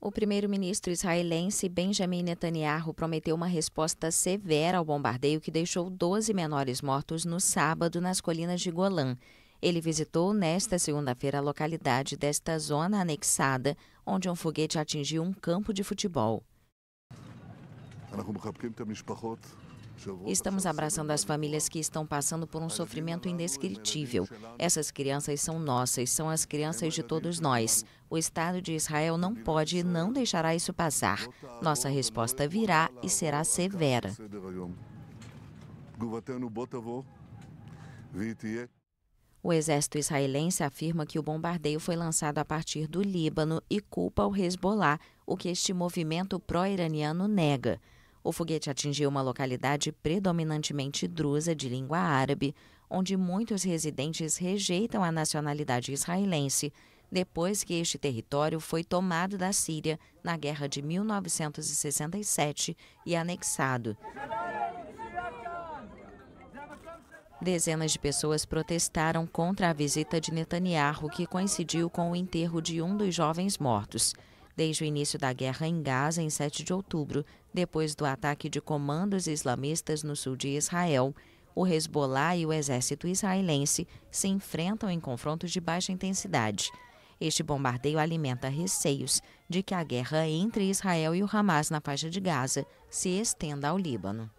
O primeiro-ministro israelense Benjamin Netanyahu prometeu uma resposta severa ao bombardeio que deixou 12 menores mortos no sábado nas colinas de Golã. Ele visitou nesta segunda-feira a localidade desta zona anexada, onde um foguete atingiu um campo de futebol. Estamos abraçando as famílias que estão passando por um sofrimento indescritível. Essas crianças são nossas, são as crianças de todos nós. O Estado de Israel não pode e não deixará isso passar. Nossa resposta virá e será severa. O exército israelense afirma que o bombardeio foi lançado a partir do Líbano e culpa o Hezbollah, o que este movimento pró-iraniano nega. O foguete atingiu uma localidade predominantemente drusa de língua árabe, onde muitos residentes rejeitam a nacionalidade israelense depois que este território foi tomado da Síria na guerra de 1967 e anexado. Dezenas de pessoas protestaram contra a visita de Netanyahu, que coincidiu com o enterro de um dos jovens mortos desde o início da guerra em Gaza em 7 de outubro, depois do ataque de comandos islamistas no sul de Israel. O Hezbollah e o exército israelense se enfrentam em confrontos de baixa intensidade. Este bombardeio alimenta receios de que a guerra entre Israel e o Hamas na faixa de Gaza se estenda ao Líbano.